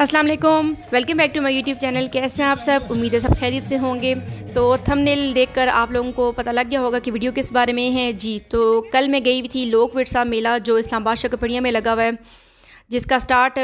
अस्सलाम वालेकुम welcome back to my YouTube channel कैसे हैं आप सब उम्मीद है सब खैरियत से होंगे तो थंबनेल देखकर आप लोगों को पता लग गया होगा कि वीडियो किस बारे में है जी तो कल मैं गई थी लोक विरसा मेला जो इस्लामाबाद शकपड़िया में लगा हुआ है जिसका स्टार्ट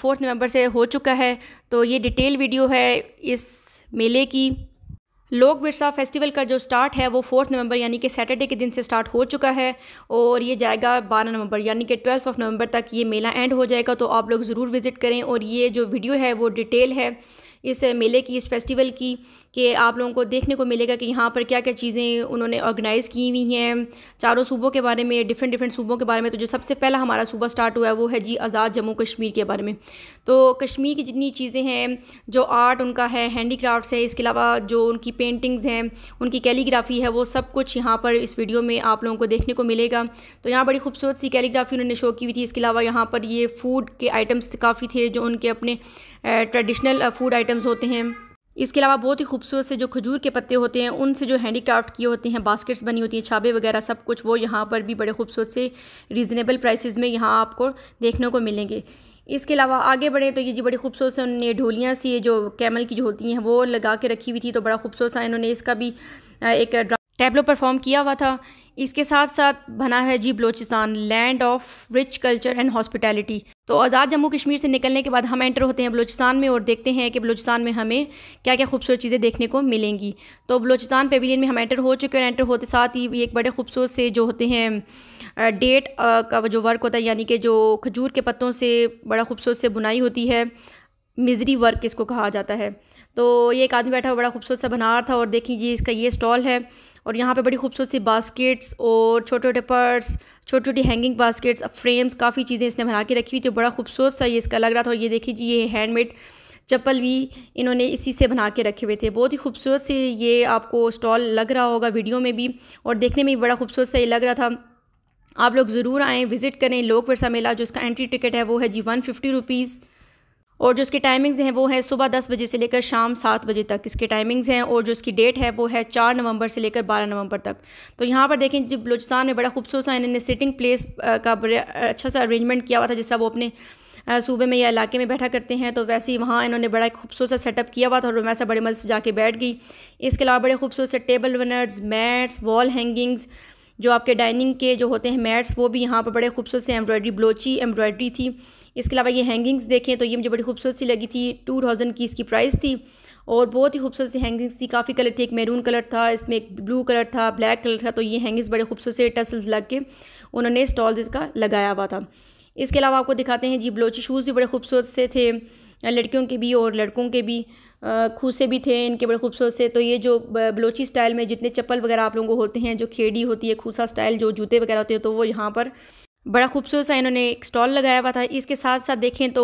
फोर्थ नवंबर से हो चुका है तो ये डिटेल वीडियो है इस मेले की लोक बिरसा फेस्टिवल का जो स्टार्ट है वो फोर्थ नवंबर यानी कि सैटरडे के दिन से स्टार्ट हो चुका है और ये जाएगा बारह नवंबर यानी कि ट्वेल्थ ऑफ नवंबर तक ये मेला एंड हो जाएगा तो आप लोग ज़रूर विज़िट करें और ये जो वीडियो है वो डिटेल है इस मेले की इस फेस्टिवल की कि आप लोगों को देखने को मिलेगा कि यहाँ पर क्या क्या चीज़ें उन्होंने ऑर्गेनाइज़ की हुई हैं चारों सूबों के बारे में डिफरेंट डिफरेंट सूबों के बारे में तो जो सबसे पहला हमारा सूबा स्टार्ट हुआ है वो है जी आज़ाद जम्मू कश्मीर के बारे में तो कश्मीर की जितनी चीज़ें हैं जो आर्ट उनका है हैंडी क्राफ्ट है इसके अलावा जो उनकी पेंटिंग्स हैं उनकी कैलीग्राफी है वो सब कुछ यहाँ पर इस वीडियो में आप लोगों को देखने को मिलेगा तो यहाँ बड़ी खूबसूरत सी कैलीग्राफी उन्होंने शो की हुई थी इसके अलावा यहाँ पर ये फूड के आइटम्स काफ़ी थे जो उनके अपने ट्रेडिशनल फूड आइटम्स होते हैं इसके अलावा बहुत ही खूबसूरत से जो खजूर के पत्ते होते हैं उनसे जो हैंडी क्राफ्ट किए होते हैं बास्केट्स बनी होती हैं छाबे वगैरह सब कुछ वो यहाँ पर भी बड़े खूबसूरत से रीज़नेबल प्राइसेस में यहाँ आपको देखने को मिलेंगे इसके अलावा आगे बढ़ें तो ये जी बड़ी खूबसूरत से उन्होंने ढोलियाँ सी ये जो कैमल की जो होती हैं वो लगा के रखी हुई थी तो बड़ा खूबसूरत सा इन्होंने इसका भी एक टैबलो परफॉर्म किया हुआ था इसके साथ साथ बना है जी Balochistan land of rich culture and hospitality तो आज़ाद जम्मू कश्मीर से निकलने के बाद हम एंटर होते हैं बलोचिस्तान में और देखते हैं कि बलोचिस्तान में हमें क्या क्या खूबसूरत चीज़ें देखने को मिलेंगी तो बलोचिस्तान पेविलियन में हम एंटर हो चुके और एंटर होते साथ ही एक बड़े खूबसूरत से जो होते हैं डेट का जो वर्क होता है यानी कि जो खजूर के पत्तों से बड़ा खूबसूरत से बुनाई होती है मिजरी वर्क इसको कहा जाता है तो ये एक आदमी बैठा हुआ बड़ा खूबसूरत सा बना रहा था और देखिए जी इसका ये स्टॉल है और यहाँ पे बड़ी खूबसूरत सी बास्केट्स और छोटे छोटे पर्स छोटी छोटी हैंगिंग बास्केट्स फ्रेम्स काफ़ी चीज़ें इसने बना के रखी हुई थी बड़ा खूबसूरत सा ये इसका लग रहा था और ये देखिए जी ये हैंडमेड चप्पल भी इन्होंने इसी से बना के रखे हुए थे बहुत ही खूबसूरत से ये आपको स्टॉल लग रहा होगा वीडियो में भी और देखने में भी बड़ा खूबसूरत सा ये लग रहा था आप लोग ज़रूर आएँ विज़िट करें लोक वर्षा मेला जो इसका एंट्री टिकट है वो है जी वन फिफ्टी रुपीज़ और जो इसकी टाइमिंग्स हैं वो हैं सुबह दस बजे से लेकर शाम सात बजे तक इसके टाइमिंग्स हैं और जो इसकी डेट है वो है चार नवंबर से लेकर बारह नवंबर तक तो यहाँ पर देखें जो बलोचिस्तान में बड़ा खूबसूरत सा इन्होंने सिटिंग प्लेस का अच्छा सा अरेंजमेंट किया हुआ था जिस तरह वो अपने सूबे में या इलाके में बैठा करते हैं तो वैसे ही वहाँ इन्होंने बड़ा खूबसूरत सा सेटअप किया हुआ था और वैसा बड़े मज़े से जाके बैठ गई इसके अलावा बड़े खूबसूरत से table runners mats wall hangings जो आपके डाइनिंग के जो होते हैं मैट्स वो भी यहाँ पर बड़े खूबसूरत से एम्ब्रॉयडरी ब्लोची एम्ब्रॉयडरी थी इसके अलावा ये हैंगिंग्स देखें तो ये मुझे बड़ी खूबसूरत सी लगी थी टू थाउजेंड की इसकी प्राइस थी और बहुत ही खूबसूरत सी हैंगिंग्स थी काफ़ी कलर थी एक मेरून कलर था इसमें एक ब्लू कलर था ब्लैक कलर था तो ये हैंगिंग्स बड़े खूबसूरत से टसल्स लग के उन्होंने स्टॉल्स इसका लगाया हुआ था इसके अलावा आपको दिखाते हैं जी ब्लोची शूज़ भी बड़े खूबसूरत से थे लड़कियों के भी और लड़कों के भी खूसे भी थे इनके बड़े खूबसूरत से तो ये जो बलोची स्टाइल में जितने चप्पल वगैरह आप लोगों को होते हैं जो खेड़ी होती है खूसा स्टाइल जो जूते वगैरह होते हैं तो वो यहाँ पर बड़ा खूबसूरत सा इन्होंने एक स्टॉल लगाया हुआ था इसके साथ साथ देखें तो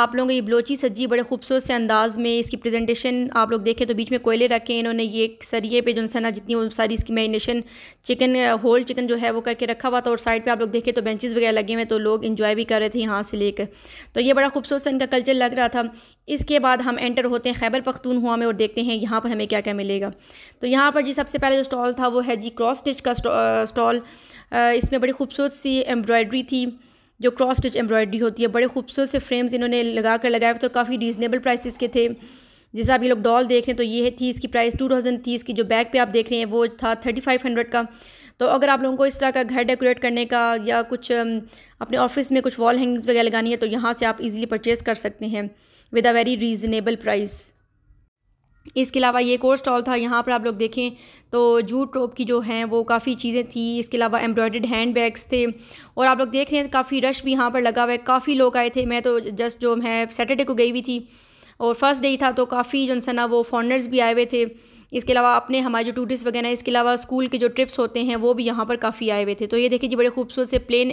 आप लोगों की ब्लोची सज्जी बड़े खूबसूरत से अंदाज में इसकी प्रेजेंटेशन आप लोग देखें तो बीच में कोयले रखे इन्होंने ये एक सरिए पे जो है ना जितनी वो सारी इसकी मैरिनेशन चिकन होल चिकन जो है वो करके रखा हुआ था और साइड पर आप लोग देखें तो बेंचेज़ वगैरह लगे हुए तो लोग इन्जॉय भी कर रहे थे यहाँ से लेकर तो ये बड़ा खूबसूरत सा इनका कल्चर लग रहा था इसके बाद हम एंटर होते हैं खैबर पख्तून हुआ में और देखते हैं यहाँ पर हमें क्या क्या मिलेगा तो यहाँ पर जी सबसे पहले जो स्टॉल था वो है जी क्रॉस स्टिच का स्टॉल इसमें बड़ी खूबसूरत सी एम्ब्रॉयडरी थी जो क्रॉस स्टिच एम्ब्रॉयडरी होती है बड़े खूबसूरत से फ्रेम्स इन्होंने लगा कर लगाए तो काफ़ी रीजनेबल प्राइसेस के थे जैसे आप ये लोग डॉल देख रहे हैं तो ये थी इसकी प्राइस टू थाउजेंड थी इसकी जो बैग पे आप देख रहे हैं वो था थर्टी फाइव हंड्रेड का तो अगर आप लोगों को इस तरह का घर डेकोरेट करने का या कुछ अपने ऑफिस में कुछ वॉल हैंगिंग्स वगैरह लगानी है तो यहाँ से आप इजीली परचेज़ कर सकते हैं with a very reasonable price इसके अलावा ये कोर्स स्टॉल था यहाँ पर आप लोग देखें तो जूट टॉप की जो हैं वो काफ़ी चीज़ें थी इसके अलावा एम्ब्रॉयड हैंड बैग्स थे और आप लोग देख रहे हैं काफ़ी रश भी यहाँ पर लगा हुआ है काफ़ी लोग आए थे मैं तो जस्ट जो मैं सैटरडे को गई हुई थी और फर्स्ट डे था तो काफ़ी जो सना ना वो फॉरनर्स भी आए हुए थे इसके अलावा अपने हमारे जो टूरिस्ट वगैरह इसके अलावा स्कूल के जो ट्रिप्स होते हैं वो भी यहाँ पर काफ़ी आए हुए थे तो ये देखिए जी बड़े खूबसूरत से प्लेन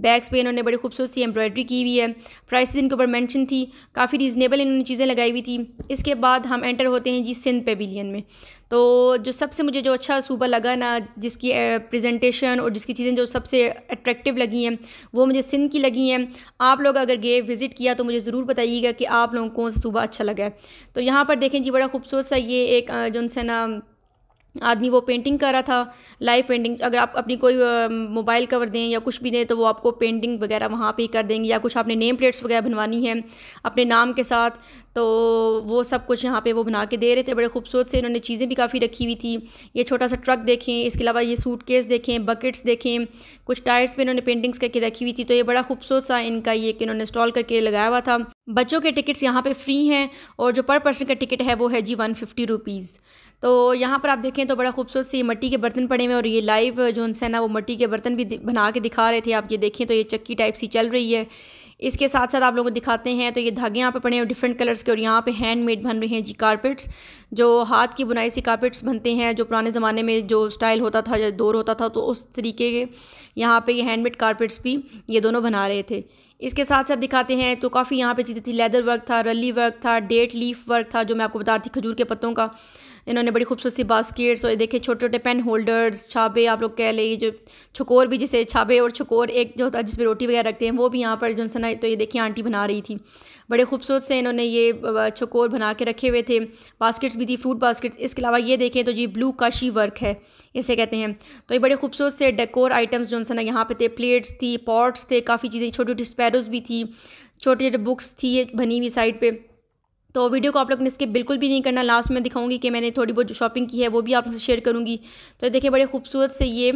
बैग्स पे इन्होंने बड़ी खूबसूरत सी एम्ब्रॉयडरी की हुई है प्राइस इनके ऊपर मैंशन थी काफ़ी रीज़नेबल इन्होंने चीज़ें लगाई हुई थी इसके बाद हम एंटर होते हैं जी सिंध पेविलियन में तो जो सबसे मुझे जो अच्छा सूबा लगा ना जिसकी प्रेजेंटेशन और जिसकी चीज़ें जो सबसे अट्रैक्टिव लगी हैं वो मुझे सिंध की लगी हैं आप लोग अगर गए विज़िट किया तो मुझे ज़रूर बताइएगा कि आप लोगों को कौन सा सूबा अच्छा लगा है तो यहाँ पर देखें जी बड़ा खूबसूरत सा ये एक जो उनसे ना आदमी वो पेंटिंग कर रहा था लाइव पेंटिंग अगर आप अपनी कोई मोबाइल कवर दें या कुछ भी दें तो वो आपको पेंटिंग वगैरह वहाँ पे ही कर देंगे या कुछ आपने नेम प्लेट्स वगैरह बनवानी है अपने नाम के साथ तो वो सब कुछ यहाँ पे वो बना के दे रहे थे बड़े खूबसूरत से इन्होंने चीज़ें भी काफ़ी रखी हुई थी ये छोटा सा ट्रक देखें इसके अलावा ये सूट केस देखें बकेट्स देखें कुछ टायर्स भी इन्होंने पेंटिंग्स करके रखी हुई थी तो ये बड़ा खूबसूरत सा इनका ये कि इन्होंने इंस्टॉल करके लगाया हुआ था बच्चों के टिकट्स यहाँ पर फ्री हैं और जो पर पर्सन का टिकट है वो है जी वन फिफ्टी रुपीज़ तो यहाँ पर आप देखें तो बड़ा खूबसूरत सी मट्टी के बर्तन पड़े हुए और ये लाइव जो उनसे ना वो मट्टी के बर्तन भी बना के दिखा रहे थे आप ये देखें तो ये चक्की टाइप सी चल रही है इसके साथ साथ आप लोगों को दिखाते हैं तो ये धागे यहाँ पे पड़े हैं डिफरेंट कलर्स के और यहाँ पे हैंडमेड बन रहे हैं जी कारपेट्स जो हाथ की बुनाई सी कारपेट्स बनते हैं जो पुराने ज़माने में जो स्टाइल होता था या दौर होता था तो उस तरीके के यहाँ पे ये हैंडमेड कारपेट्स भी ये दोनों बना रहे थे इसके साथ साथ दिखाते हैं तो काफ़ी यहाँ पे चीज़ें थी लेदर वर्क था रली वर्क था डेट लीफ वर्क था जो मैं आपको बता रही थी खजूर के पत्तों का इन्होंने बड़ी खूबसूरती बास्केट्स और देखे छोटे छोटे पेन होल्डर्स छाबे आप लोग कह लें जो छकोर भी जिसे छाबे और छकोर एक जो होता है जिसमें रोटी वगैरह रखते हैं वो भी यहाँ पर जो सना तो ये देखिए आंटी बना रही थी बड़े खूबसूरत से इन्होंने ये छकोर बना के रखे हुए थे बास्केट्स भी थी फ्रूट बास्केट्स इसके अलावा ये देखें तो जी ब्लू काशी वर्क है इसे कहते हैं तो ये बड़े खूबसूरत से डेकोर आइटम्स जो सना यहाँ पे थे प्लेट्स थी पॉट्स थे काफ़ी चीज़ें छोटी छोटी टैरोज भी थी छोटे छोटे बुक्स थी ये बनी हुई साइड पे तो वीडियो को आप लोग ने इसके बिल्कुल भी नहीं करना लास्ट में दिखाऊंगी कि मैंने थोड़ी बहुत शॉपिंग की है वो भी आप लोग से शेयर करूँगी तो देखिए बड़े खूबसूरत से ये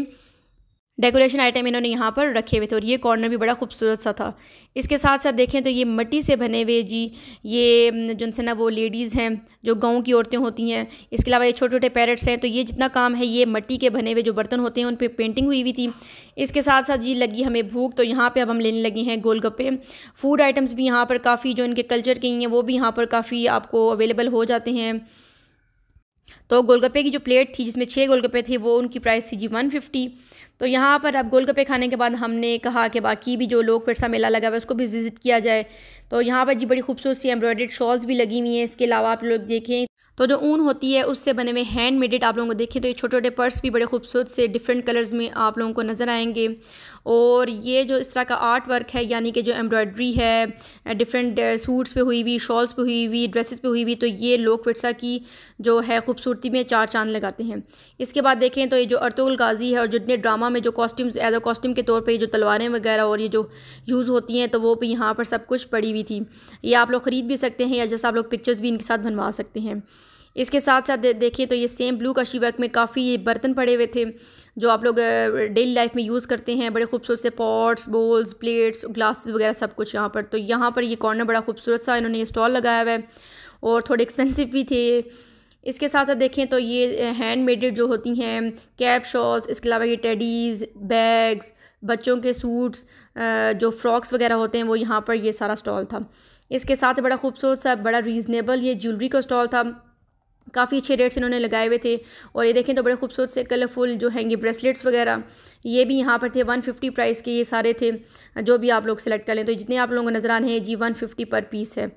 डेकोरेशन आइटम इन्होंने यहाँ पर रखे हुए थे और ये कॉर्नर भी बड़ा खूबसूरत सा था इसके साथ साथ देखें तो ये मट्टी से बने हुए जी ये जिनसे ना वो लेडीज़ हैं जो गांव की औरतें होती हैं इसके अलावा ये छोटे छोटे पैरट्स हैं तो ये जितना काम है ये मट्टी के बने हुए जो बर्तन होते हैं उन पर पे पेंटिंग हुई हुई थी इसके साथ साथ जी लगी हमें भूख तो यहाँ पर अब हम लेने लगे हैं गोलगप्पे फूड आइटम्स भी यहाँ पर काफ़ी जो इनके कल्चर के हैं वो भी यहाँ पर काफ़ी आपको अवेलेबल हो जाते हैं तो गोलगप्पे की जो प्लेट थी जिसमें छः गोलगप्पे थे वो उनकी प्राइस थी जी वन फिफ्टी तो यहाँ पर अब गोलगप्पे खाने के बाद हमने कहा कि बाकी भी जो लोग सा मेला लगा हुआ है उसको भी विज़िट किया जाए तो यहाँ पर जी बड़ी खूबसूरत सी एम्ब्रॉयडेड शॉल्स भी लगी हुई हैं इसके अलावा आप लोग देखें तो जो ऊन होती है उससे बने हुए हैंड मेडेड आप लोगों को देखें तो ये छोटे छोटे पर्स भी बड़े खूबसूरत से डिफरेंट कलर्स में आप लोगों को नज़र आएंगे और ये जो इस तरह का आर्ट वर्क है यानी कि जो एम्ब्रॉयड्री है डिफरेंट सूट्स uh, पे हुई हुई शॉल्स पे हुई हुई ड्रेसेस पे हुई हुई तो ये लोग फिरसा की जो है खूबसूरती में चार चांद लगाते हैं इसके बाद देखें तो ये जो अर्तुल गाजी है और जितने ड्रामा में जो कॉस्ट्यूम्स एज अ कॉस्ट्यूम के तौर पर जो तलवारें वगैरह और ये जो यूज़ होती हैं तो वो भी यहाँ पर सब कुछ पड़ी हुई थी ये आप लोग ख़रीद भी सकते हैं या जैसे आप लोग पिक्चर्स भी इनके साथ बनवा सकते हैं इसके साथ साथ दे, देखिए तो ये सेम ब्लू काशी वर्क में काफ़ी ये बर्तन पड़े हुए थे जो आप लोग डेली लाइफ में यूज़ करते हैं बड़े खूबसूरत से पॉट्स बोल्स प्लेट्स ग्लासेस वगैरह सब कुछ यहाँ पर तो यहाँ पर ये कॉर्नर बड़ा खूबसूरत सा इन्होंने स्टॉल लगाया हुआ है और थोड़े एक्सपेंसिव भी थे इसके साथ साथ देखें तो ये हैंड मेड जो होती हैं कैप शॉल्स इसके अलावा ये टेडीज़ बैग्स बच्चों के सूट्स जो फ्रॉक्स वगैरह होते हैं वो यहाँ पर ये सारा स्टॉल था इसके साथ बड़ा खूबसूरत सा बड़ा रीज़नेबल ये ज्वेलरी का स्टॉल था काफ़ी अच्छे रेट्स इन्होंने लगाए हुए थे और ये देखें तो बड़े खूबसूरत से कलरफुल जो हैंगी ब्रेसलेट्स वगैरह ये भी यहाँ पर थे 150 प्राइस के ये सारे थे जो भी आप लोग सेलेक्ट कर लें तो जितने आप लोगों को नजर रहे हैं जी 150 पर पीस है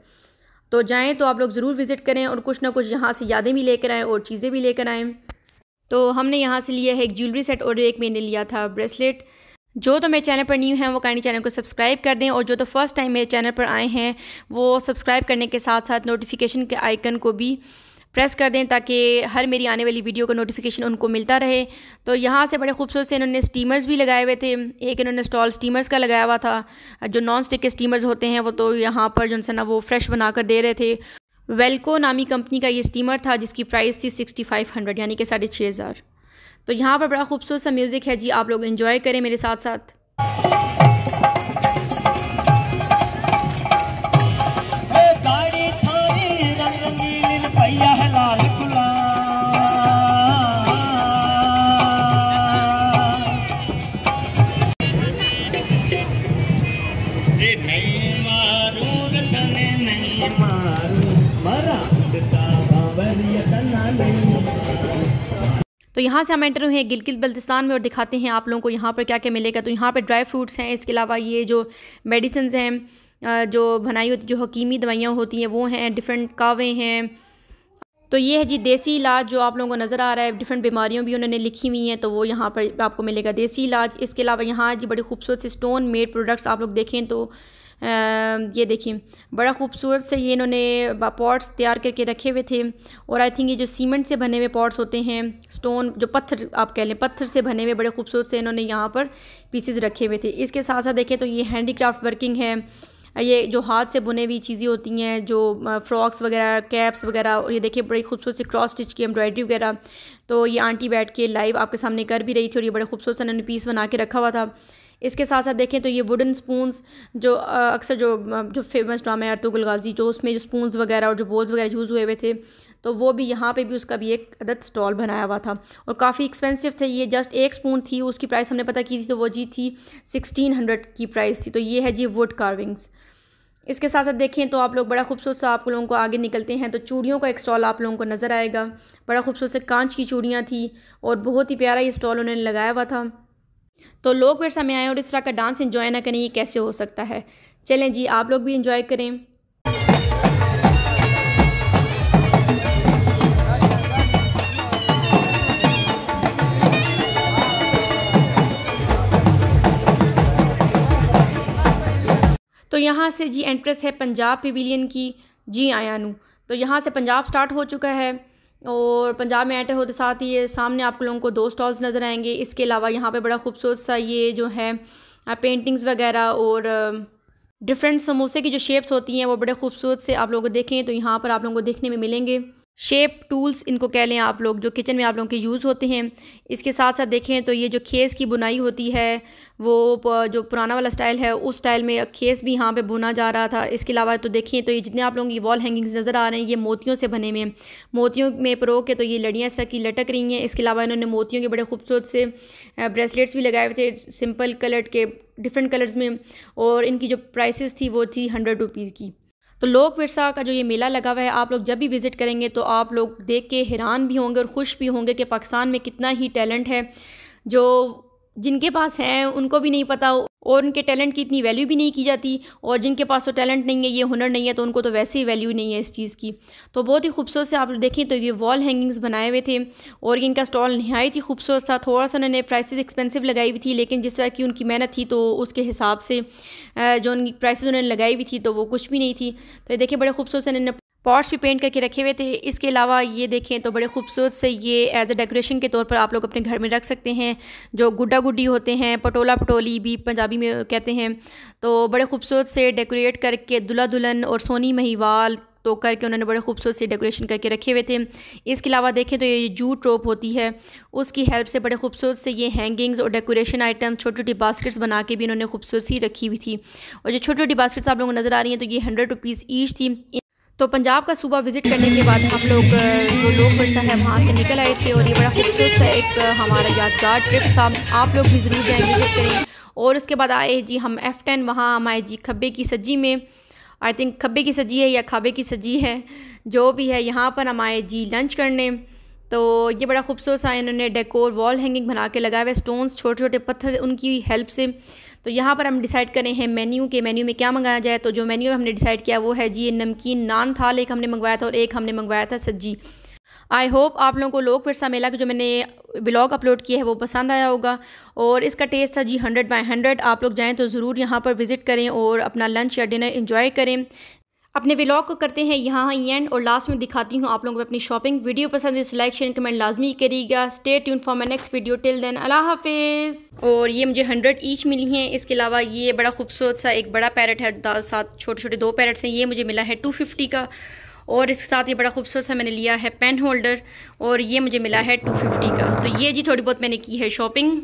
तो जाएँ तो आप लोग ज़रूर विज़िट करें और कुछ ना कुछ यहाँ से यादें भी लेकर आएँ और चीज़ें भी लेकर आएँ तो हमने यहाँ से लिया है एक ज्वेलरी सेट और एक मैंने लिया था ब्रेसलेट जो तो मेरे चैनल पर न्यू हैं वो काइंडली चैनल को सब्सक्राइब कर दें और जो तो फर्स्ट टाइम मेरे चैनल पर आए हैं वो सब्सक्राइब करने के साथ साथ नोटिफिकेशन के आइकन को भी प्रेस कर दें ताकि हर मेरी आने वाली वीडियो का नोटिफिकेशन उनको मिलता रहे तो यहाँ से बड़े खूबसूरत से इन्होंने स्टीमर्स भी लगाए हुए थे एक इन्होंने स्टॉल स्टीमर्स का लगाया हुआ था जो नॉन स्टिक के स्टीमर्स होते हैं वो तो यहाँ पर जो ना वो फ्रेश बनाकर दे रहे थे वेलको नामी कंपनी का ये स्टीमर था जिसकी प्राइस थी सिक्सटी फाइव हंड्रेड यानी कि साढ़े छः हज़ार तो यहाँ पर बड़ा खूबसूरत सा म्यूज़िक है जी आप लोग इन्जॉय करें मेरे साथ साथ तो यहाँ से हम एंटर हुए हैं गिलगित बल्तिस्तान में और दिखाते हैं आप लोगों को यहाँ पर क्या क्या मिलेगा तो यहाँ पर ड्राई फ्रूट्स हैं इसके अलावा ये जो मेडिसिन हैं जो बनाई होती जो हकीमी दवाइयाँ होती हैं वो हैं डिफरेंट कावे हैं तो ये है जी देसी इलाज जो आप लोगों को नज़र आ रहा है डिफरेंट बीमारियों भी उन्होंने लिखी हुई हैं तो वो यहाँ पर आपको मिलेगा देसी इलाज इसके अलावा यहाँ जी बड़ी खूबसूरत से स्टोन मेड प्रोडक्ट्स आप लोग देखें तो ये देखिए बड़ा खूबसूरत से ये इन्होंने पॉट्स तैयार करके रखे हुए थे और आई थिंक ये जो सीमेंट से बने हुए पॉट्स होते हैं स्टोन जो पत्थर आप कह लें पत्थर से बने हुए बड़े खूबसूरत से इन्होंने यहाँ पर पीसेस रखे हुए थे इसके साथ साथ देखें तो ये हैंडीक्राफ्ट वर्किंग है ये जो हाथ से बुने हुई चीज़ें होती हैं जो फ्रॉक्स वगैरह कैप्स वगैरह और ये देखिए बड़ी खूबसूरत सी क्रॉस स्टिच की एम्ब्रॉयडरी वगैरह तो ये आंटी बैठ के लाइव आपके सामने कर भी रही थी और ये बड़े खूबसूरत से इन्होंने पीस बना के रखा हुआ था इसके साथ साथ देखें तो ये वुडन स्पून्स जो अक्सर जो जो फेमस ड्रामा है अर्तुगल गाजी तो उसमें जो स्पून वगैरह और जो बोल्स वगैरह यूज़ हुए हुए थे तो वो भी यहाँ पे भी उसका भी एक अदद स्टॉल बनाया हुआ था और काफ़ी एक्सपेंसिव थे ये जस्ट एक स्पून थी उसकी प्राइस हमने पता की थी तो वो जी थी सिक्सटीन हंड्रेड की प्राइस थी तो ये है जी वुड कार्विंग्स इसके साथ साथ देखें तो आप लोग बड़ा खूबसूरत सा आप लोगों को आगे निकलते हैं तो चूड़ियों का एक स्टॉल आप लोगों को नज़र आएगा बड़ा खूबसूरत से कांच की चूड़ियाँ थी और बहुत ही प्यारा ये स्टॉल उन्होंने लगाया हुआ था तो लोग फिर समय आए और इस तरह का डांस इंजॉय ना करें ये कैसे हो सकता है चलें जी आप लोग भी इंजॉय करें तो यहाँ से जी एंट्रेस है पंजाब पवेलियन की जी आयानू तो यहाँ से पंजाब स्टार्ट हो चुका है और पंजाब में एंटर होते साथ ही ये सामने आप लोगों को दो स्टॉल्स नज़र आएंगे इसके अलावा यहाँ पे बड़ा खूबसूरत सा ये जो है पेंटिंग्स वगैरह और डिफरेंट समोसे की जो शेप्स होती हैं वो बड़े खूबसूरत से आप लोगों को देखें तो यहाँ पर आप लोगों को देखने में मिलेंगे शेप टूल्स इनको कह लें आप लोग जो किचन में आप लोगों के यूज़ होते हैं इसके साथ साथ देखें तो ये जो खेस की बुनाई होती है वो जो पुराना वाला स्टाइल है उस स्टाइल में खेस भी यहाँ पे बुना जा रहा था इसके अलावा तो देखें तो ये जितने आप लोगों की वॉल हैंगिंग्स नज़र आ रहे हैं ये मोतियों से बने हुए हैं मोतियों में परो के तो ये लड़ियाँ सकी लटक रही हैं इसके अलावा इन्होंने मोतियों के बड़े खूबसूरत से ब्रेसलेट्स भी लगाए हुए थे सिंपल कलर के डिफरेंट कलर्स में और इनकी जो प्राइस थी वो थी हंड्रेड रुपीज़ की तो लोक विरसा का जो ये मेला लगा हुआ है आप लोग जब भी विज़िट करेंगे तो आप लोग देख के हैरान भी होंगे और खुश भी होंगे कि पाकिस्तान में कितना ही टैलेंट है जो जिनके पास है उनको भी नहीं पता और उनके टैलेंट की इतनी वैल्यू भी नहीं की जाती और जिनके पास तो टैलेंट नहीं है ये हुनर नहीं है तो उनको तो वैसे ही वैल्यू नहीं है इस चीज़ की तो बहुत ही खूबसूरत से आप देखें तो ये वॉल हैंगिंग्स बनाए हुए थे और इनका स्टॉल नहायत ही खूबसूरत था थोड़ा सा उन्होंने प्राइसेस एक्सपेंसिव लगाई हुई थी लेकिन जिस तरह की उनकी मेहनत थी तो उसके हिसाब से जो उनकी प्राइसेस उन्होंने लगाई हुई थी तो वो कुछ भी नहीं थी तो ये देखिए बड़े खूबसूरत से इन्होंने पॉट्स भी पेंट करके रखे हुए थे इसके अलावा ये देखें तो बड़े खूबसूरत से ये एज अ डेकोरेशन के तौर पर आप लोग अपने घर में रख सकते हैं जो गुड्डा गुड्डी होते हैं पटोला पटोली भी पंजाबी में कहते हैं तो बड़े खूबसूरत से डेकोरेट करके दुल्हा दुल्हन और सोनी महीवाल तो करके उन्होंने बड़े खूबसूरत से डेकोरेशन करके रखे हुए थे इसके अलावा देखें तो ये जू ट्रोप होती है उसकी हेल्प से बड़े खूबसूरत से ये हैंगिंग्स और डेकोरेशन आइटम छोटी छोटी बास्केट्स बना के भी इन्होंने खूबसूरत सी रखी हुई थी और जो छोटी छोटी बास्केट्स आप लोगों को नज़र आ रही हैं तो ये हंड्रेड रुपीज़ ईच थी तो पंजाब का सूबा विज़िट करने के बाद हम लोग जो लोग वर्षा है वहाँ से निकल आए थे और ये बड़ा खूबसूरत सा एक हमारा यादगार ट्रिप था आप लोग भी ज़रूर जाएँ विज़िट करें और उसके बाद आए जी हम एफ़ टेन वहाँ हम आए जी खब्बे की सज्जी में आई थिंक खब्बे की सज्जी है या खाबे की सज्जी है जो भी है यहाँ पर हम आए जी लंच करने तो ये बड़ा खूबसूरत सा इन्होंने डेकोर वॉल हैंगिंग बना के लगाए हुए स्टोन्स छोटे छोटे पत्थर उनकी हेल्प से तो यहाँ पर हम डिसाइड करें हैं मेन्यू के मेन्यू में क्या मंगाया जाए तो जो मेन्यू हमने डिसाइड किया वो है जी नमकीन नान थाल एक हमने मंगवाया था और एक हमने मंगवाया था सब्जी आई होप आप लोगों को लोक विरसा मेला का जो मैंने ब्लॉग अपलोड किया है वो पसंद आया होगा और इसका टेस्ट था जी हंड्रेड बाई हंड्रेड आप लोग जाएँ तो ज़रूर यहाँ पर विज़िट करें और अपना लंच या डिनर इंजॉय करें अपने ब्लॉग को करते हैं यहाँ एंड और लास्ट में दिखाती हूँ आप लोगों को अपनी शॉपिंग वीडियो पसंद है लाइक शेयर कमेंट लाजमी करिएगा stay tune for my next video till then अल्लाह हाफिज़ और ये मुझे हंड्रेड ईच मिली हैं इसके अलावा ये बड़ा खूबसूरत सा एक बड़ा पैरट है साथ छोटे छोटे दो पैरट्स हैं ये मुझे मिला है टू फिफ्टी का और इसके साथ ये बड़ा खूबसूरत सा मैंने लिया है पेन होल्डर और ये मुझे मिला है टू फिफ्टी का तो ये जी थोड़ी बहुत मैंने की है शॉपिंग